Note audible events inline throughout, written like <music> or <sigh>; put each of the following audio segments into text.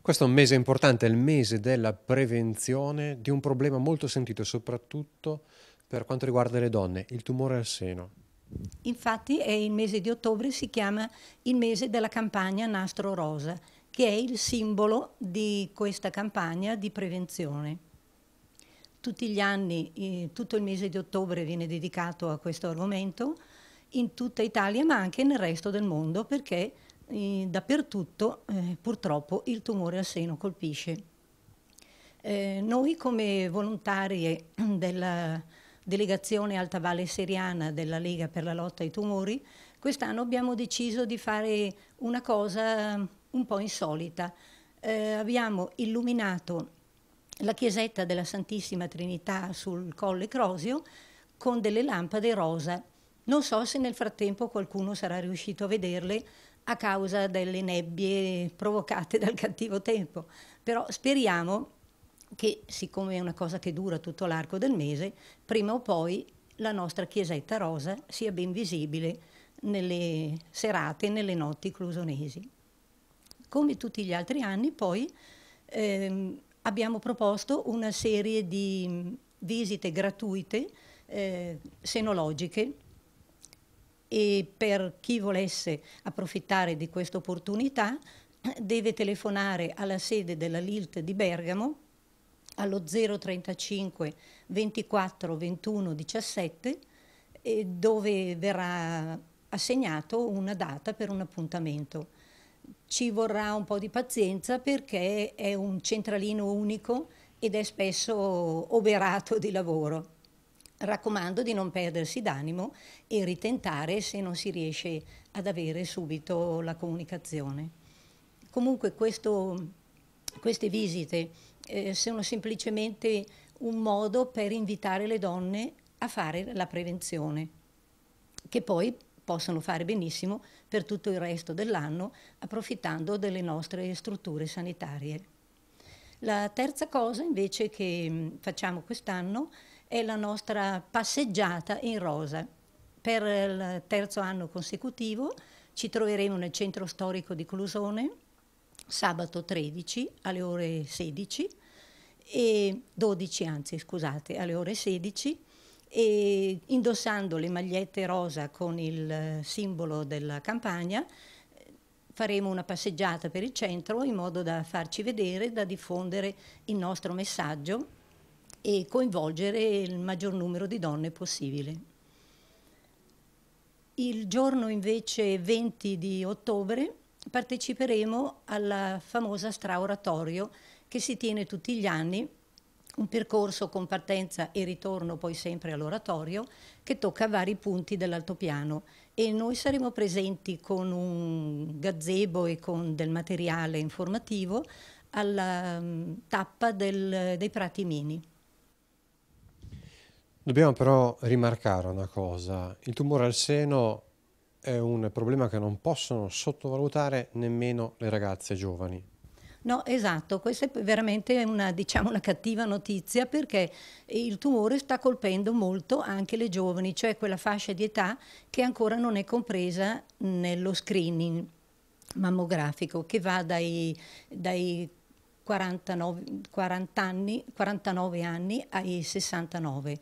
Questo è un mese importante, è il mese della prevenzione di un problema molto sentito, soprattutto per quanto riguarda le donne, il tumore al seno. Infatti il mese di ottobre si chiama il mese della campagna Nastro Rosa, che è il simbolo di questa campagna di prevenzione. Tutti gli anni, tutto il mese di ottobre viene dedicato a questo argomento in tutta Italia ma anche nel resto del mondo perché eh, dappertutto eh, purtroppo il tumore al seno colpisce. Eh, noi come volontarie <clears throat> della delegazione Alta Valle Seriana della Lega per la lotta ai tumori, quest'anno abbiamo deciso di fare una cosa un po' insolita. Eh, abbiamo illuminato la chiesetta della Santissima Trinità sul Colle Crosio con delle lampade rosa. Non so se nel frattempo qualcuno sarà riuscito a vederle, a causa delle nebbie provocate dal cattivo tempo. Però speriamo che, siccome è una cosa che dura tutto l'arco del mese, prima o poi la nostra chiesetta rosa sia ben visibile nelle serate e nelle notti clusonesi. Come tutti gli altri anni, poi ehm, abbiamo proposto una serie di mm, visite gratuite eh, senologiche e per chi volesse approfittare di questa opportunità deve telefonare alla sede della LILT di Bergamo allo 035 24 21 17 dove verrà assegnato una data per un appuntamento. Ci vorrà un po' di pazienza perché è un centralino unico ed è spesso oberato di lavoro. Raccomando di non perdersi d'animo e ritentare se non si riesce ad avere subito la comunicazione. Comunque questo, queste visite eh, sono semplicemente un modo per invitare le donne a fare la prevenzione, che poi possono fare benissimo per tutto il resto dell'anno approfittando delle nostre strutture sanitarie. La terza cosa invece che mm, facciamo quest'anno è è la nostra passeggiata in rosa. Per il terzo anno consecutivo ci troveremo nel centro storico di Clusone sabato 13 alle ore 16 e 12 anzi scusate alle ore 16 e indossando le magliette rosa con il simbolo della campagna faremo una passeggiata per il centro in modo da farci vedere, da diffondere il nostro messaggio e coinvolgere il maggior numero di donne possibile. Il giorno invece 20 di ottobre parteciperemo alla famosa straoratorio che si tiene tutti gli anni, un percorso con partenza e ritorno poi sempre all'oratorio che tocca vari punti dell'altopiano e noi saremo presenti con un gazebo e con del materiale informativo alla mm, tappa del, dei prati mini. Dobbiamo però rimarcare una cosa, il tumore al seno è un problema che non possono sottovalutare nemmeno le ragazze giovani. No, esatto, questa è veramente una, diciamo, una, cattiva notizia perché il tumore sta colpendo molto anche le giovani, cioè quella fascia di età che ancora non è compresa nello screening mammografico che va dai, dai 49, 40 anni, 49 anni ai 69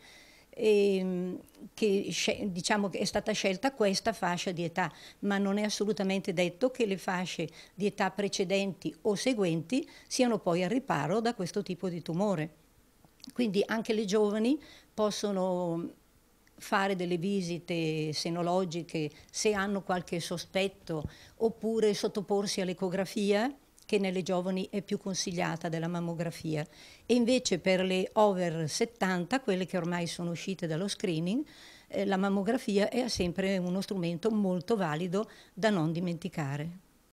e, ehm, che diciamo che è stata scelta questa fascia di età, ma non è assolutamente detto che le fasce di età precedenti o seguenti siano poi al riparo da questo tipo di tumore. Quindi anche le giovani possono fare delle visite senologiche se hanno qualche sospetto oppure sottoporsi all'ecografia che nelle giovani è più consigliata della mammografia e invece per le over 70, quelle che ormai sono uscite dallo screening, eh, la mammografia è sempre uno strumento molto valido da non dimenticare.